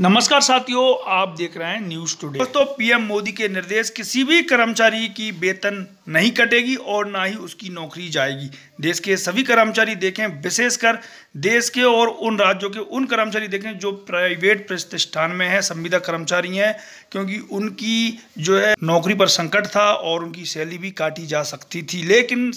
नमस्कार साथियों आप देख रहे हैं न्यूज टुडे दोस्तों पीएम मोदी के निर्देश किसी भी कर्मचारी की वेतन नहीं कटेगी और ना ही उसकी नौकरी जाएगी देश के सभी कर्मचारी देखें विशेषकर देश के और उन राज्यों के उन कर्मचारी देखें जो प्राइवेट प्रतिष्ठान में हैं संविदा कर्मचारी हैं क्योंकि उनकी जो है नौकरी पर संकट था और उनकी सैलरी भी काटी जा सकती थी लेकिन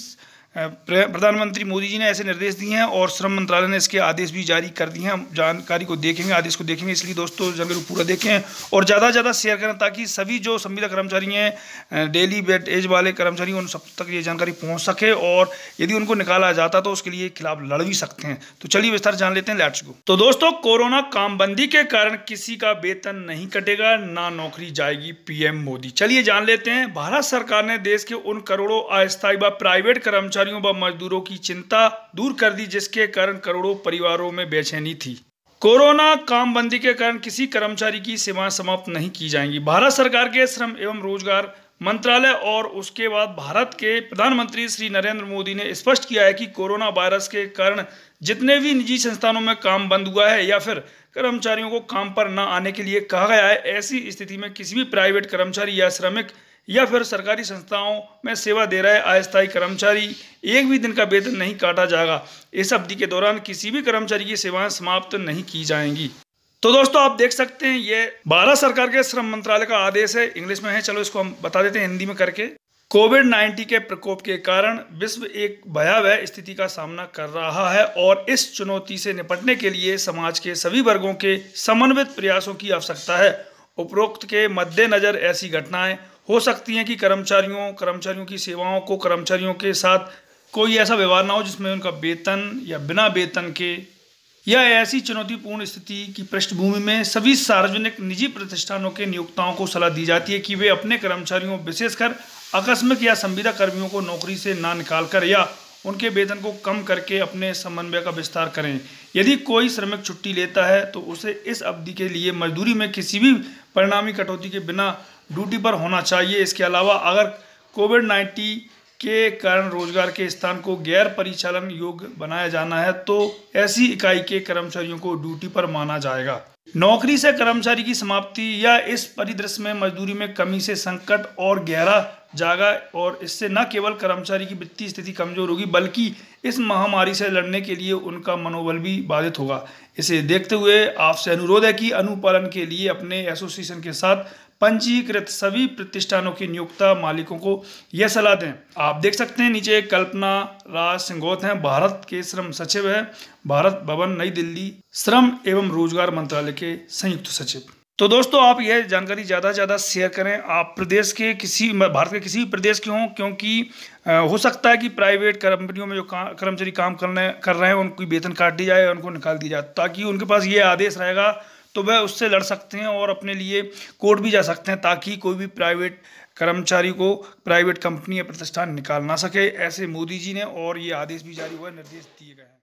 प्रधानमंत्री मोदी जी ने ऐसे निर्देश दिए हैं और श्रम मंत्रालय ने इसके आदेश भी जारी कर दिए हैं जानकारी को देखेंगे आदेश को देखेंगे इसलिए दोस्तों जंगल पूरा देखें और ज़्यादा से ज़्यादा शेयर करें ताकि सभी जो संविदा कर्मचारी हैं डेली बेट एज वाले कर्मचारी उन सब तक ये जानकारी पहुँच सके और यदि उनको निकाला जाता तो उसके लिए खिलाफ लड़ भी सकते हैं तो चलिए विस्तार जान लेते हैं लैट्स को तो दोस्तों कोरोना कामबंदी के कारण किसी का वेतन नहीं कटेगा ना नौकरी जाएगी पीएम मोदी चलिए जान लेते हैं भारत सरकार ने देश के उन करोड़ों अस्थायी व प्राइवेट कर्मचारी कर्मचारियों व मजदूरों की चिंता दूर कर दी जिसके कारण करोड़ों परिवारों में बेचैनी थी कोरोना कामबंदी के कारण किसी कर्मचारी की सेवाएं समाप्त नहीं की जाएंगी भारत सरकार के श्रम एवं रोजगार मंत्रालय और उसके बाद भारत के प्रधानमंत्री श्री नरेंद्र मोदी ने स्पष्ट किया है कि कोरोना वायरस के कारण जितने भी निजी संस्थानों में काम बंद हुआ है या फिर कर्मचारियों को काम पर न आने के लिए कहा गया है ऐसी स्थिति में किसी भी प्राइवेट कर्मचारी या श्रमिक या फिर सरकारी संस्थाओं में सेवा दे रहे अस्थायी कर्मचारी एक भी दिन का वेतन नहीं काटा जाएगा इस अवधि के दौरान किसी भी कर्मचारी की सेवाएं समाप्त नहीं की जाएंगी तो दोस्तों आप देख सकते हैं ये भारत सरकार के श्रम मंत्रालय का आदेश है इंग्लिश में है चलो इसको हम बता देते हैं हिंदी में करके कोविड 19 के प्रकोप के कारण विश्व एक भयावह स्थिति का सामना कर रहा है और इस चुनौती से निपटने के लिए समाज के सभी वर्गों के समन्वित प्रयासों की आवश्यकता है उपरोक्त के मद्देनज़र ऐसी घटनाएं हो सकती हैं कि कर्मचारियों कर्मचारियों की सेवाओं को कर्मचारियों के साथ कोई ऐसा व्यवहार ना हो जिसमें उनका वेतन या बिना वेतन के या ऐसी चुनौतीपूर्ण स्थिति की पृष्ठभूमि में सभी सार्वजनिक निजी प्रतिष्ठानों के नियोक्ताओं को सलाह दी जाती है कि वे अपने कर्मचारियों विशेषकर आकस्मिक या संविदा कर्मियों को नौकरी से ना निकाल कर या उनके वेतन को कम करके अपने समन्वय का विस्तार करें यदि कोई श्रमिक छुट्टी लेता है तो उसे इस अवधि के लिए मजदूरी में किसी भी परिणामी कटौती के बिना ड्यूटी पर होना चाहिए इसके अलावा अगर कोविड नाइन्टीन के कारण रोजगार के स्थान को गैर परिचालन योग्य बनाया जाना है तो ऐसी इकाई के कर्मचारियों को ड्यूटी पर माना जाएगा नौकरी से कर्मचारी की समाप्ति या इस परिदृश्य में मजदूरी में कमी से संकट और गहरा जागा और इससे न केवल कर्मचारी की वित्तीय स्थिति कमजोर होगी बल्कि इस महामारी से लड़ने के लिए उनका मनोबल भी बाधित होगा इसे देखते हुए आपसे अनुरोध है कि अनुपालन के लिए अपने एसोसिएशन के साथ पंजीकृत सभी प्रतिष्ठानों की नियोक्ता मालिकों को यह सलाह दें आप देख सकते हैं नीचे कल्पना राज सिंगोत हैं भारत के श्रम सचिव हैं भारत भवन नई दिल्ली श्रम एवं रोजगार मंत्रालय के संयुक्त सचिव तो दोस्तों आप यह जानकारी ज़्यादा से ज़्यादा शेयर करें आप प्रदेश के किसी भारत के किसी भी प्रदेश के हों क्योंकि हो सकता है कि प्राइवेट कंपनियों में जो का, कर्मचारी काम करने कर रहे हैं उनकी वेतन काट दी जाए उनको निकाल दिया जाए ताकि उनके पास ये आदेश रहेगा तो वह उससे लड़ सकते हैं और अपने लिए कोर्ट भी जा सकते हैं ताकि कोई भी प्राइवेट कर्मचारी को प्राइवेट कंपनी या प्रतिष्ठान निकाल ना सके ऐसे मोदी जी ने और ये आदेश भी जारी हुआ निर्देश दिए गए हैं